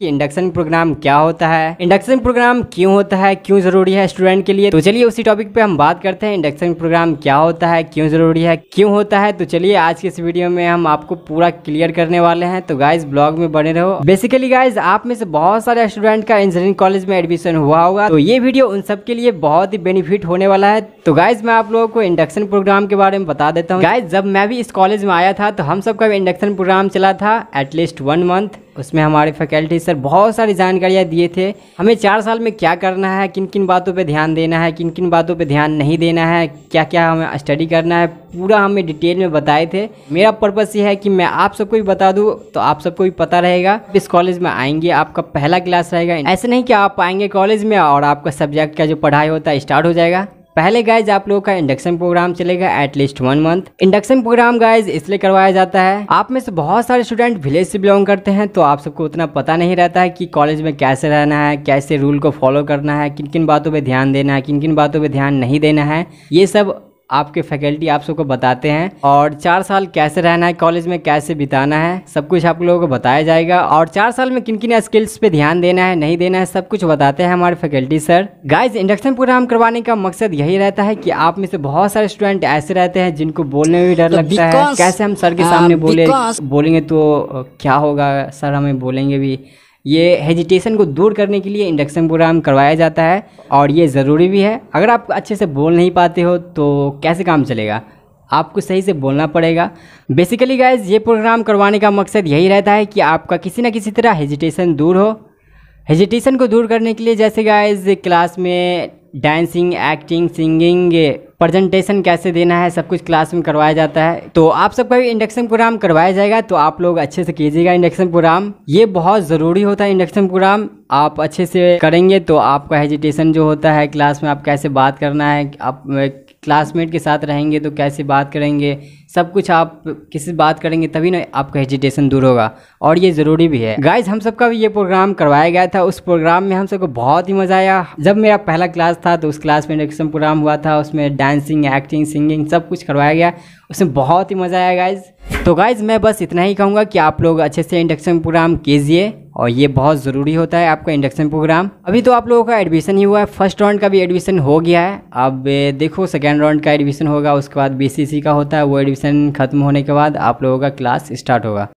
कि induction programme क्या होता है इंडक्शन प्रोग्राम क्यों होता है क्यों जरूरी है स्टूडेंट के लिए तो चलिए उसी टॉपिक पे हम बात करते हैं इंडक्शन प्रोग्राम क्या होता है क्यों जरूरी है क्यों होता है तो चलिए आज के इस वीडियो में हम आपको पूरा क्लियर करने वाले हैं तो गाइज ब्लॉग में बने रहो बेसिकली गाइज आप में से बहुत सारे स्टूडेंट का इंजीनियरिंग कॉलेज में एडमिशन हुआ होगा तो ये वीडियो उन सबके लिए बहुत ही बेनिफिट होने वाला है तो गाइज मैं आप लोगों को इंडक्शन प्रोग्राम के बारे में बता देता हूँ गाइज जब मैं भी इस कॉलेज में आया था तो हम सबका इंडक्शन प्रोग्राम चला था एटलीस्ट वन मंथ उसमें हमारे फैकल्टी सर बहुत सारी जानकारियाँ दिए थे हमें चार साल में क्या करना है किन किन बातों पे ध्यान देना है किन किन बातों पे ध्यान नहीं देना है क्या क्या हमें स्टडी करना है पूरा हमें डिटेल में बताए थे मेरा पर्पज़ ये है कि मैं आप सबको भी बता दूँ तो आप सबको भी पता रहेगा इस कॉलेज में आएंगे आपका पहला क्लास रहेगा ऐसे नहीं कि आप आएंगे कॉलेज में और आपका सब्जेक्ट का जो पढ़ाई होता है स्टार्ट हो जाएगा पहले गाइज आप लोगों का इंडक्शन प्रोग्राम चलेगा at least one month induction program guys इसलिए करवाया जाता है आप में से बहुत सारे स्टूडेंट विलेज से बिलोंग करते हैं तो आप सबको उतना पता नहीं रहता है कि कॉलेज में कैसे रहना है कैसे रूल को फॉलो करना है किन किन बातों पर ध्यान देना है किन किन बातों पर ध्यान नहीं देना है ये सब आपके फैकल्टी आप सबको बताते हैं और चार साल कैसे रहना है कॉलेज में कैसे बिताना है सब कुछ आप लोगों को बताया जाएगा और चार साल में किन किन स्किल्स पे ध्यान देना है नहीं देना है सब कुछ बताते हैं हमारे faculty sir guys induction program करवाने का मकसद यही रहता है कि आप में से बहुत सारे स्टूडेंट ऐसे रहते हैं जिनको बोलने में भी डर तो लगता है कैसे हम सर के हाँ, सामने बोले बोलेंगे तो क्या होगा सर हमें बोलेंगे भी ये हेजिटेशन को दूर करने के लिए इंडक्शन प्रोग्राम करवाया जाता है और ये ज़रूरी भी है अगर आप अच्छे से बोल नहीं पाते हो तो कैसे काम चलेगा आपको सही से बोलना पड़ेगा बेसिकली गाइज ये प्रोग्राम करवाने का मकसद यही रहता है कि आपका किसी न किसी तरह हेजिटेशन दूर हो हेजिटेशन को दूर करने के लिए जैसे गाइज क्लास में डांसिंग एक्टिंग सिंगिंग प्रेजेंटेशन कैसे देना है सब कुछ क्लास में करवाया जाता है तो आप सबका भी इंडक्शन प्रोग्राम करवाया जाएगा तो आप लोग अच्छे से कीजिएगा इंडक्शन प्रोग्राम ये बहुत ज़रूरी होता है इंडक्शन प्रोग्राम आप अच्छे से करेंगे तो आपका हेजिटेशन जो होता है क्लास में आप कैसे बात करना है आप क्लासमेट के साथ रहेंगे तो कैसे बात करेंगे सब कुछ आप किसी बात करेंगे तभी ना आपका हेजिटेशन दूर होगा और ये ज़रूरी भी है गाइज हम सबका भी ये प्रोग्राम करवाया गया था उस प्रोग्राम में हम सबको बहुत ही मज़ा आया जब मेरा पहला क्लास था तो उस क्लास में इंडक्शन प्रोग्राम हुआ था उसमें डांसिंग एक्टिंग सिंगिंग सब कुछ करवाया गया उसमें बहुत ही मज़ा आया गाइज तो गाइज मैं बस इतना ही कहूँगा कि आप लोग अच्छे से इंडक्शन प्रोग्राम कीजिए और ये बहुत ज़रूरी होता है आपका इंडक्शन प्रोग्राम अभी तो आप लोगों का एडमिशन ही हुआ है फर्स्ट राउंड का भी एडमिशन हो गया है अब देखो सेकेंड राउंड का एडमिशन होगा उसके बाद बी का होता है वो एडमिशन ख़त्म होने के बाद आप लोगों का क्लास स्टार्ट होगा